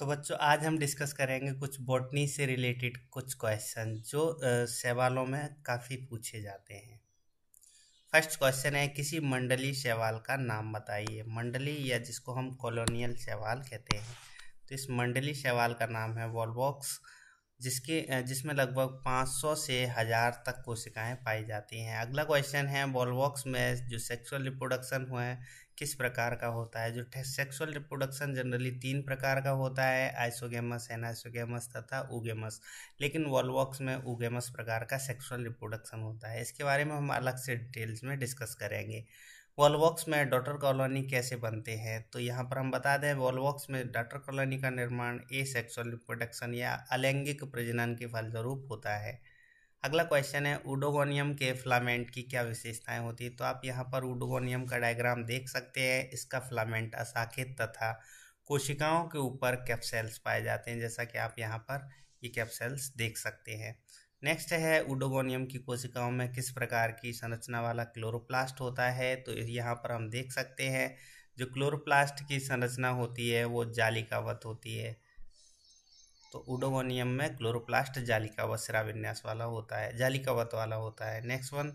तो बच्चों आज हम डिस्कस करेंगे कुछ बॉटनी से रिलेटेड कुछ क्वेश्चन जो सवालों में काफ़ी पूछे जाते हैं फर्स्ट क्वेश्चन है किसी मंडली सवाल का नाम बताइए मंडली या जिसको हम कॉलोनियल सवाल कहते हैं तो इस मंडली सवाल का नाम है वॉलबॉक्स जिसके जिसमें लगभग 500 से हज़ार तक कोशिकाएं पाई जाती हैं अगला क्वेश्चन है बॉलवॉक्स में जो सेक्सुअल रिप्रोडक्शन हुआ है किस प्रकार का होता है जो सेक्सुअल रिप्रोडक्शन जनरली तीन प्रकार का होता है आइसोगेमस एनाइसोगेमस तथा उगेमस लेकिन वॉलवॉक्स में उगेमस प्रकार का सेक्सुअल रिप्रोडक्शन होता है इसके बारे में हम अलग से डिटेल्स में डिस्कस करेंगे वॉलवॉक्स में डॉटर कॉलोनी कैसे बनते हैं तो यहाँ पर हम बता दें वॉलवॉक्स में डॉटर कॉलोनी का निर्माण ए सेक्सुअल रिप्रोडक्शन या अलैंगिक प्रजनन के फलस्वरूप होता है अगला क्वेश्चन है उडोगोनियम के फ्लामेंट की क्या विशेषताएं होती है तो आप यहाँ पर उडोगोनियम का डायग्राम देख सकते हैं इसका फ्लामेंट असाखित तथा कोशिकाओं के ऊपर कैप्सेल्स पाए जाते हैं जैसा कि आप यहाँ पर ये कैप्सेल्स देख सकते हैं नेक्स्ट है उडोगोनियम की कोशिकाओं में किस प्रकार की संरचना वाला क्लोरोप्लास्ट होता है तो यहाँ पर हम देख सकते हैं जो क्लोरोप्लास्ट की संरचना होती है वो जालिकावत होती है तो उडोगोनियम में क्लोरोप्लास्ट जालिकावत शिराविन्यास वाला होता है जालिकावत वाला होता है नेक्स्ट वन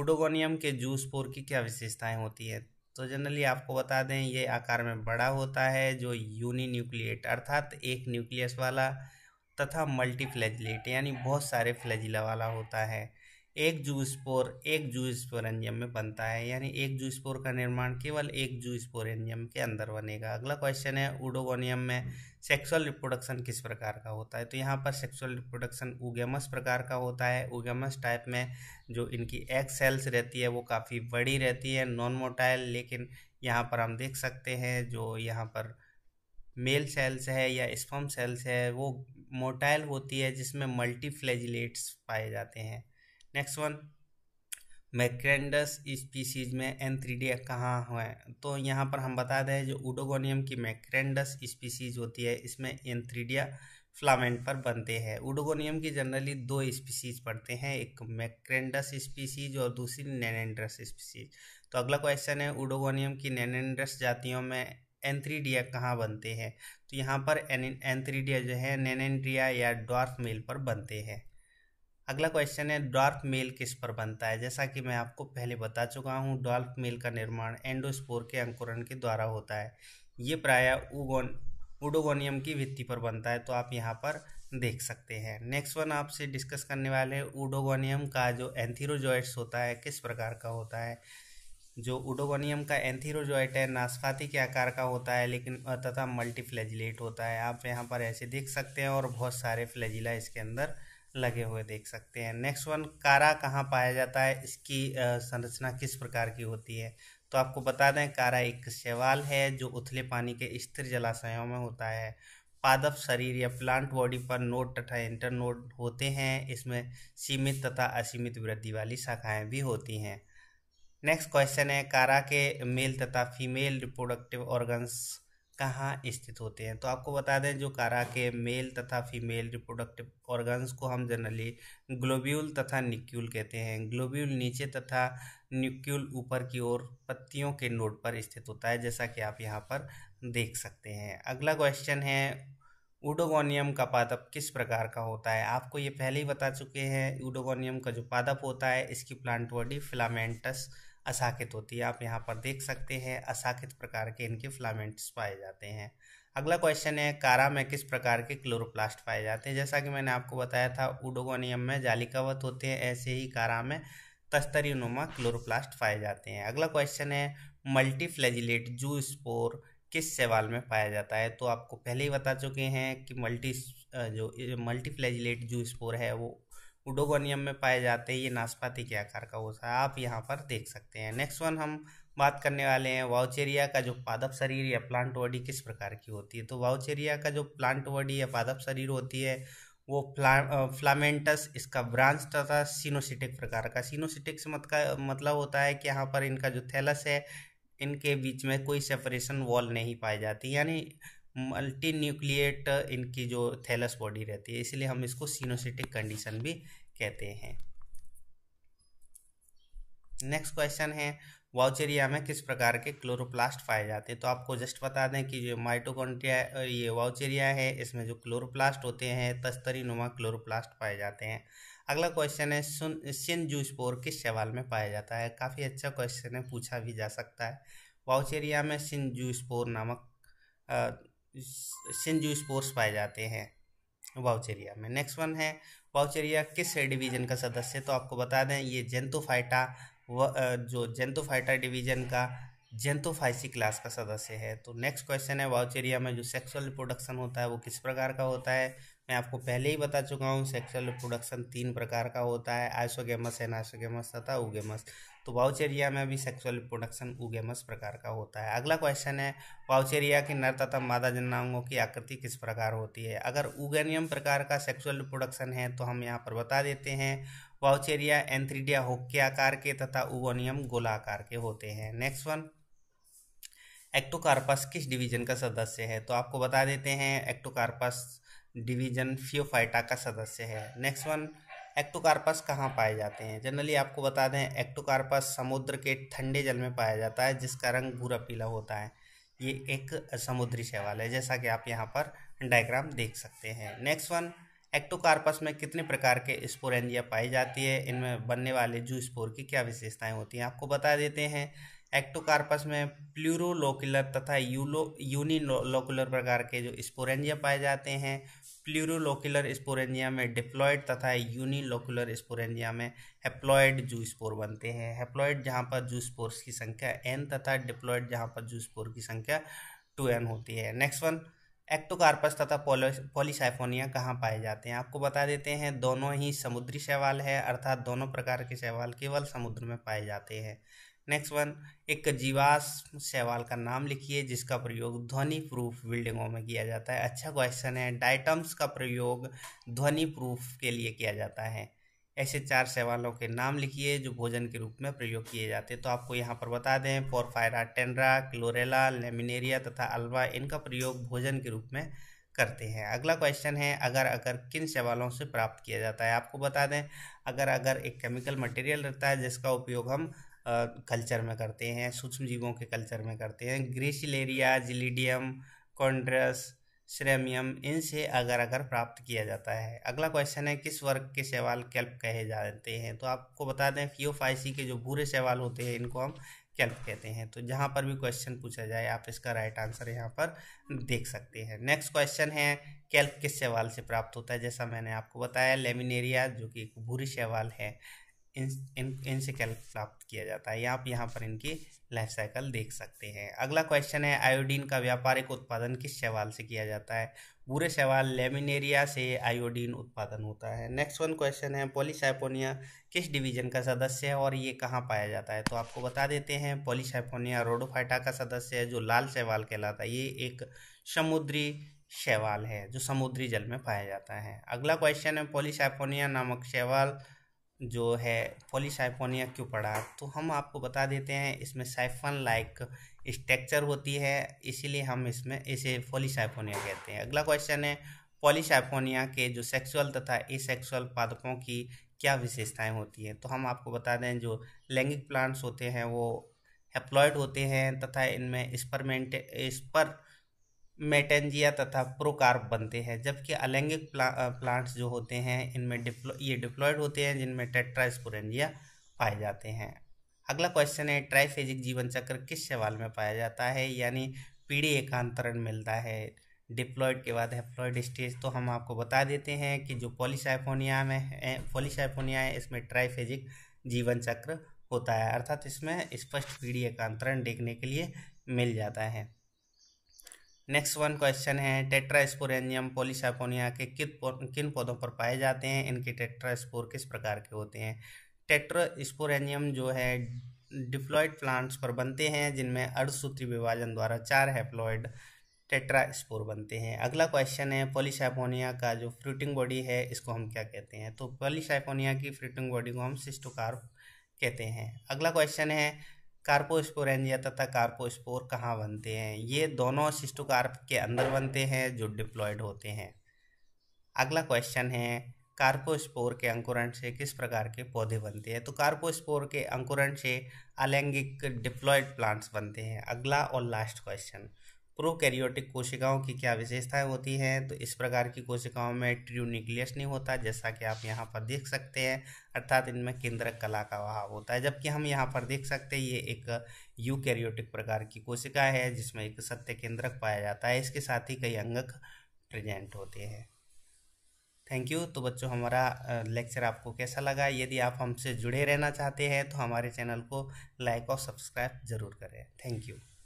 उडोगोनियम के जूस पोर की क्या विशेषताएँ होती हैं तो जनरली आपको बता दें ये आकार में बड़ा होता है जो यूनी न्यूक्लिएट अर्थात एक न्यूक्लियस वाला तथा फ्लैजिलेट यानी बहुत सारे फ्लैजिला वाला होता है एक जू स्पोर एक जू स्पोरेंजियम में बनता है यानी एक जू स्पोर का निर्माण केवल एक जू स्पोरेंजियम के अंदर बनेगा अगला क्वेश्चन है उडोगोनियम में सेक्सुअल रिप्रोडक्शन किस प्रकार का होता है तो यहाँ पर सेक्सुअल रिप्रोडक्शन उगेमस प्रकार का होता है उगेमस टाइप में जो इनकी एग सेल्स रहती है वो काफ़ी बड़ी रहती है नॉन मोटाइल लेकिन यहाँ पर हम देख सकते हैं जो यहाँ पर मेल सेल्स है या स्पर्म सेल्स है वो मोटाइल होती है जिसमें मल्टी फ्लैजिलेट्स पाए जाते हैं नेक्स्ट वन मैक्रेंडस स्पीसीज में एंथ्रीडिया कहाँ हैं तो यहाँ पर हम बता दें जो उडोगोनियम की मैक्रेंडस स्पीसीज होती है इसमें एंथ्रीडिया फ्लामेंट पर बनते हैं उडोगोनियम की जनरली दो स्पीसीज पढ़ते हैं एक मैक्रेंडस स्पीसीज और दूसरी नैनेंड्रस स्पीसीज तो अगला क्वेश्चन है उडोगोनियम की नैनेंड्रस जातियों में एंथ्रीडिया कहाँ बनते हैं तो यहाँ पर एंथ्रीडिया जो है नेनेंड्रिया या डॉर्फ मेल पर बनते हैं अगला क्वेश्चन है डॉर्फ मेल किस पर बनता है जैसा कि मैं आपको पहले बता चुका हूँ डॉल्फ मेल का निर्माण एंडोस्पोर के अंकुरण के द्वारा होता है ये प्रायः उगोन उडोगोनियम की भित्ति पर बनता है तो आप यहाँ पर देख सकते हैं नेक्स्ट वन आपसे डिस्कस करने वाले उडोगोनियम का जो एंथीरोजॉइट्स होता है किस प्रकार का होता है जो उडोगोनियम का एंथीरोजॉइट है नाशपाती के आकार का होता है लेकिन तथा मल्टीफ्लैजिलेट होता है आप यहाँ पर ऐसे देख सकते हैं और बहुत सारे फ्लैजिला इसके अंदर लगे हुए देख सकते हैं नेक्स्ट वन कारा कहाँ पाया जाता है इसकी संरचना किस प्रकार की होती है तो आपको बता दें कारा एक शैवाल है जो उथले पानी के स्थिर जलाशयों में होता है पादप शरीर या प्लांट बॉडी पर नोड तथा इंटर नोड होते हैं इसमें सीमित तथा असीमित वृद्धि वाली शाखाएं भी होती हैं नेक्स्ट क्वेश्चन है कारा के मेल तथा फीमेल रिप्रोडक्टिव ऑर्गन्स कहाँ स्थित होते हैं तो आपको बता दें जो कारा के मेल तथा फीमेल रिप्रोडक्टिव ऑर्गन्स को हम जनरली ग्लोब्यूल तथा निक्यूल कहते हैं ग्लोब्यूल नीचे तथा न्यूक्यूल ऊपर की ओर पत्तियों के नोड पर स्थित होता है जैसा कि आप यहाँ पर देख सकते हैं अगला क्वेश्चन है उडोगोनियम का पादप किस प्रकार का होता है आपको ये पहले ही बता चुके हैं उडोगोनियम का जो पादप होता है इसकी प्लांट बॉडी फिलामेंटस असाकित होती है आप यहाँ पर देख सकते हैं असाकित प्रकार के इनके फ्लामेंट्स पाए जाते हैं अगला क्वेश्चन है कारा में किस प्रकार के क्लोरोप्लास्ट पाए जाते हैं जैसा कि मैंने आपको बताया था उडोगोनियम में जालिकावत होते हैं ऐसे ही कारा में तस्तरीनुमा क्लोरोप्लास्ट पाए जाते हैं अगला क्वेश्चन है मल्टीफ्लेजिलेट जू स्पोर किस सेवाल में पाया जाता है तो आपको पहले ही बता चुके हैं कि मल्टी जो मल्टीफ्लेजिलेट जू स्पोर है वो उडोगोनियम में पाए जाते हैं ये नाशपाती के आकार का होता है आप यहाँ पर देख सकते हैं नेक्स्ट वन हम बात करने वाले हैं वाउचेरिया का जो पादप शरीर या प्लांट बॉडी किस प्रकार की होती है तो वाउचेरिया का जो प्लांट बॉडी या पादप शरीर होती है वो फ्ला फ्लामेंटस इसका ब्रांच तथा सीनोसिटिक प्रकार का सीनोसिटिक से मत का मतलब होता है कि यहाँ पर इनका जो थैलस है इनके बीच में कोई सेपरेशन वॉल नहीं पाई जाती यानी मल्टी न्यूक्लिएट इनकी जो थैलस बॉडी रहती है इसलिए हम इसको सीनोसिटिक कंडीशन भी कहते हैं नेक्स्ट क्वेश्चन है वाउचेरिया में किस प्रकार के क्लोरोप्लास्ट पाए जाते हैं तो आपको जस्ट बता दें कि जो माइटोकॉन्ट्रिया ये वाउचेरिया है इसमें जो क्लोरोप्लास्ट होते हैं तस्तरी नुमा क्लोरोप्लास्ट पाए जाते हैं अगला क्वेश्चन है सुन सिंजूस्पोर किस शैवाल में पाया जाता है काफ़ी अच्छा क्वेश्चन है पूछा भी जा सकता है वाउचेरिया में सिंजूस्पोर नामक सिंजूस्पोर्स पाए जाते हैं वाउचेरिया में नेक्स्ट वन है वाउचेरिया किस डिवीजन का सदस्य तो आपको बता दें ये जेंतोफाइटा व जो फाइटा डिवीजन का जेंतोफाइसी क्लास का सदस्य है तो नेक्स्ट क्वेश्चन है वाउचेरिया में जो सेक्सुअल रिप्रोडक्शन होता है वो किस प्रकार का होता है मैं आपको पहले ही बता चुका हूँ सेक्सुअल रिप्रोडक्शन तीन प्रकार का होता है आइसोगेमस एनाइसोगेमस तथा उगेमस तो वाउचेरिया में भी सेक्सुअल रिप्रोडक्शन उगेमस प्रकार का होता है अगला क्वेश्चन है वाउचेरिया की नर तथा मादा जननांगों की आकृति किस प्रकार होती है अगर उगेनियम प्रकार का सेक्सुअल रिप्रोडक्शन है तो हम यहाँ पर बता देते हैं वाउचेरिया एंथ्रीडिया होक के आकार के तथा उगोनियम गोलाकार के होते हैं नेक्स्ट वन एक्टोकार्पस किस डिवीजन का सदस्य है तो आपको बता देते हैं एक्टोकार्पस डिवीजन फियोफाइटा का सदस्य है नेक्स्ट वन एक्टोकार्पस कहाँ पाए जाते हैं जनरली आपको बता दें एक्टोकार्पस समुद्र के ठंडे जल में पाया जाता है जिसका रंग भूरा पीला होता है ये एक समुद्री शैवाल है जैसा कि आप यहाँ पर डायग्राम देख सकते हैं नेक्स्ट वन एक्टोकार्पस में कितने प्रकार के स्पोरेंजिया पाई जाती है इनमें बनने वाले जू स्पोर की क्या विशेषताएं होती हैं आपको बता देते हैं एक्टोकार्पस में प्लूरोलोकुलर तथा यूलो यूनिलोकुलर प्रकार के जो स्पोरेंजिया पाए जाते हैं प्लूरोलोकुलर स्पोरेंजिया में डिप्लॉयड तथा यूनिलोकुलर स्पोरेंजिया में हेप्लॉयड जू स्पोर बनते हैं हेप्लॉयड जहाँ पर जू स्पोर्स की संख्या एन तथा डिप्लॉयड जहाँ पर जू स्पोर की संख्या टू एन होती है नेक्स्ट वन एक्टोकार्पस तथा पॉलीसाइफोनिया कहाँ पाए जाते हैं आपको बता देते हैं दोनों ही समुद्री शैवाल है अर्थात दोनों प्रकार के शैवाल केवल समुद्र में पाए जाते हैं नेक्स्ट वन एक जीवाश्म शैवाल का नाम लिखिए जिसका प्रयोग ध्वनि प्रूफ बिल्डिंगों में किया जाता है अच्छा क्वेश्चन है डाइटम्स का प्रयोग ध्वनि प्रूफ के लिए किया जाता है ऐसे चार शैवालों के नाम लिखिए जो भोजन के रूप में प्रयोग किए जाते हैं तो आपको यहाँ पर बता दें पोरफायरा टेंड्रा क्लोरेला लेमिनेरिया तथा अल्वा इनका प्रयोग भोजन के रूप में करते हैं अगला क्वेश्चन है अगर अगर किन शैवालों से प्राप्त किया जाता है आपको बता दें अगर अगर एक केमिकल मटेरियल रहता है जिसका उपयोग हम कल्चर में करते हैं सूक्ष्म जीवों के कल्चर में करते हैं ग्रीसिलेरिया जिलीडियम कॉन्ड्रस श्रेमियम इनसे अगर अगर प्राप्त किया जाता है अगला क्वेश्चन है किस वर्ग के शैवाल कैल्प कहे जाते हैं तो आपको बता दें फियोफाइसी के जो भूरे शैवाल होते हैं इनको हम कैल्प कहते हैं तो जहाँ पर भी क्वेश्चन पूछा जाए आप इसका राइट आंसर यहाँ पर देख सकते हैं नेक्स्ट क्वेश्चन है कैल्प किस शैवाल से प्राप्त होता है जैसा मैंने आपको बताया लेमिनेरिया जो कि एक भूरी शैवाल है इन इन इनसे कैल्क प्राप्त किया जाता है या आप यहाँ पर इनकी लाइफ साइकिल देख सकते हैं अगला क्वेश्चन है आयोडीन का व्यापारिक उत्पादन किस शैवाल से किया जाता है बुरे शैवाल लेमिनेरिया से आयोडीन उत्पादन होता है नेक्स्ट वन क्वेश्चन है पॉलीसाइपोनिया किस डिवीजन का सदस्य है और ये कहाँ पाया जाता है तो आपको बता देते हैं पॉलीसाइपोनिया रोडोफाइटा का सदस्य है जो लाल शैवाल कहलाता है ये एक समुद्री शैवाल है जो समुद्री जल में पाया जाता है अगला क्वेश्चन है पोलिसाइफोनिया नामक शैवाल जो है पॉलीसाइफोनिया क्यों पड़ा तो हम आपको बता देते हैं इसमें साइफन लाइक स्ट्रक्चर होती है इसीलिए हम इसमें इसे पॉलीसाइफोनिया कहते हैं अगला क्वेश्चन है पॉलीसाइफोनिया के जो सेक्सुअल तथा एसेक्सुअल पादपों की क्या विशेषताएं होती हैं तो हम आपको बता दें जो लैंगिक प्लांट्स होते हैं वो हेप्लॉयड होते हैं तथा इनमें स्परमेंट स्पर्म मेटेंजिया तथा प्रोकार्प बनते हैं जबकि अलैंगिक प्ला, प्लांट्स जो होते हैं इनमें डिप्लो ये डिप्लॉयड होते हैं जिनमें टेट्रास्पोरेंजिया पाए जाते हैं अगला क्वेश्चन है ट्राइफेजिक जीवन चक्र किस सवाल में पाया जाता है यानी पीढ़ी एकांतरण मिलता है डिप्लॉयड के बाद हेप्लॉयड स्टेज तो हम आपको बता देते हैं कि जो पॉलीसाइफोनिया में है पॉलीसाइफोनिया है इसमें ट्राइफेजिक जीवन चक्र होता है अर्थात इसमें स्पष्ट पीढ़ी एकांतरण देखने के लिए मिल जाता है नेक्स्ट वन क्वेश्चन है टेट्रास्पोरेंजियम पोलिसापोनिया के कित किन पौधों पर पाए जाते हैं इनके टेट्रास्पोर किस प्रकार के होते हैं टेट्रास्पोरेंजियम जो है डिप्लॉयड प्लांट्स पर बनते हैं जिनमें अर्धसूत्री विभाजन द्वारा चार हैप्लॉयड टेट्रास्पोर बनते हैं अगला क्वेश्चन है पोलिसाइफोनिया का जो फ्रूटिंग बॉडी है इसको हम क्या कहते हैं तो पोलिसाइफोनिया की फ्रूटिंग बॉडी को हम सिस्टोकार्प कहते हैं अगला क्वेश्चन है कार्पोस्पोर एंजिया तथा कार्पोस्पोर कहाँ बनते हैं ये दोनों सिस्टोकार्प के अंदर बनते हैं जो डिप्लॉयड होते हैं अगला क्वेश्चन है कार्पोस्पोर के अंकुरण से किस प्रकार के पौधे बनते हैं तो कार्पोस्पोर के अंकुरण से अलैंगिक डिप्लॉयड प्लांट्स बनते हैं अगला और लास्ट क्वेश्चन प्रोकैरियोटिक कोशिकाओं की क्या विशेषताएं होती हैं तो इस प्रकार की कोशिकाओं में ट्रू न्यूक्लियस नहीं होता जैसा कि आप यहाँ पर देख सकते हैं अर्थात इनमें केंद्रक कला का अभाव होता है जबकि हम यहाँ पर देख सकते हैं ये एक यूकैरियोटिक प्रकार की कोशिका है जिसमें एक सत्य केंद्रक पाया जाता है इसके साथ ही कई अंगक प्रेजेंट होते हैं थैंक यू तो बच्चों हमारा लेक्चर आपको कैसा लगा यदि आप हमसे जुड़े रहना चाहते हैं तो हमारे चैनल को लाइक और सब्सक्राइब ज़रूर करें थैंक यू